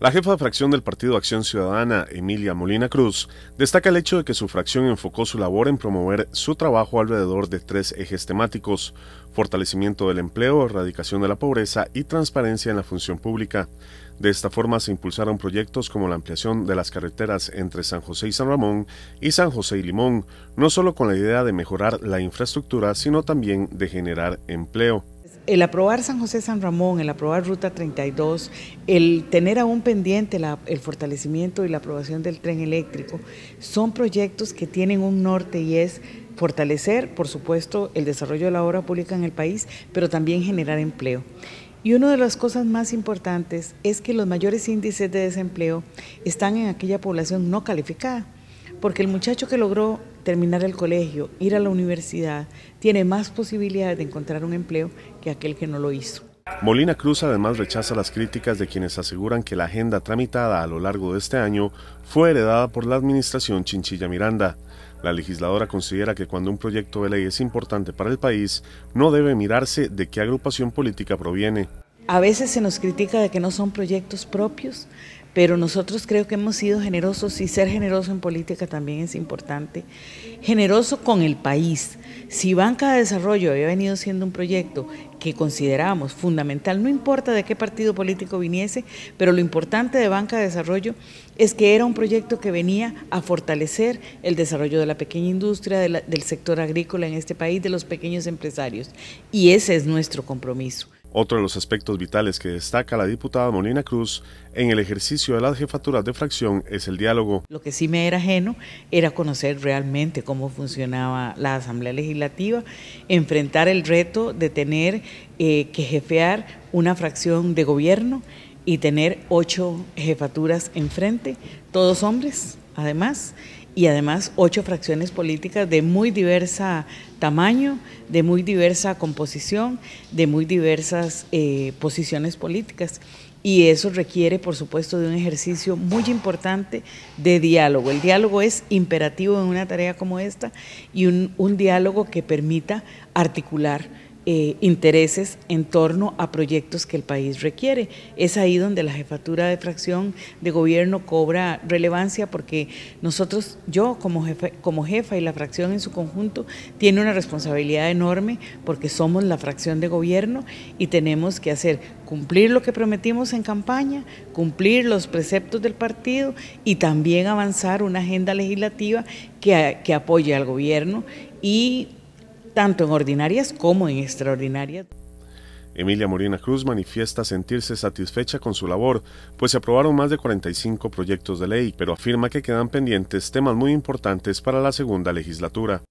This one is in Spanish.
La jefa de fracción del Partido Acción Ciudadana, Emilia Molina Cruz, destaca el hecho de que su fracción enfocó su labor en promover su trabajo alrededor de tres ejes temáticos, fortalecimiento del empleo, erradicación de la pobreza y transparencia en la función pública. De esta forma se impulsaron proyectos como la ampliación de las carreteras entre San José y San Ramón y San José y Limón, no solo con la idea de mejorar la infraestructura, sino también de generar empleo el aprobar San José San Ramón, el aprobar Ruta 32, el tener aún pendiente el fortalecimiento y la aprobación del tren eléctrico, son proyectos que tienen un norte y es fortalecer, por supuesto, el desarrollo de la obra pública en el país, pero también generar empleo. Y una de las cosas más importantes es que los mayores índices de desempleo están en aquella población no calificada. Porque el muchacho que logró terminar el colegio, ir a la universidad, tiene más posibilidades de encontrar un empleo que aquel que no lo hizo. Molina Cruz además rechaza las críticas de quienes aseguran que la agenda tramitada a lo largo de este año fue heredada por la administración Chinchilla Miranda. La legisladora considera que cuando un proyecto de ley es importante para el país, no debe mirarse de qué agrupación política proviene. A veces se nos critica de que no son proyectos propios, pero nosotros creo que hemos sido generosos y ser generoso en política también es importante. Generoso con el país. Si Banca de Desarrollo había venido siendo un proyecto que considerábamos fundamental, no importa de qué partido político viniese, pero lo importante de Banca de Desarrollo es que era un proyecto que venía a fortalecer el desarrollo de la pequeña industria, del sector agrícola en este país, de los pequeños empresarios. Y ese es nuestro compromiso. Otro de los aspectos vitales que destaca la diputada Molina Cruz en el ejercicio de las jefaturas de fracción es el diálogo. Lo que sí me era ajeno era conocer realmente cómo funcionaba la Asamblea Legislativa, enfrentar el reto de tener eh, que jefear una fracción de gobierno y tener ocho jefaturas enfrente, todos hombres además y además ocho fracciones políticas de muy diversa tamaño, de muy diversa composición, de muy diversas eh, posiciones políticas. Y eso requiere, por supuesto, de un ejercicio muy importante de diálogo. El diálogo es imperativo en una tarea como esta y un, un diálogo que permita articular eh, intereses en torno a proyectos que el país requiere. Es ahí donde la jefatura de fracción de gobierno cobra relevancia porque nosotros, yo como, jefe, como jefa y la fracción en su conjunto, tiene una responsabilidad enorme porque somos la fracción de gobierno y tenemos que hacer cumplir lo que prometimos en campaña, cumplir los preceptos del partido y también avanzar una agenda legislativa que, que apoye al gobierno y tanto en ordinarias como en extraordinarias. Emilia Morina Cruz manifiesta sentirse satisfecha con su labor, pues se aprobaron más de 45 proyectos de ley, pero afirma que quedan pendientes temas muy importantes para la segunda legislatura.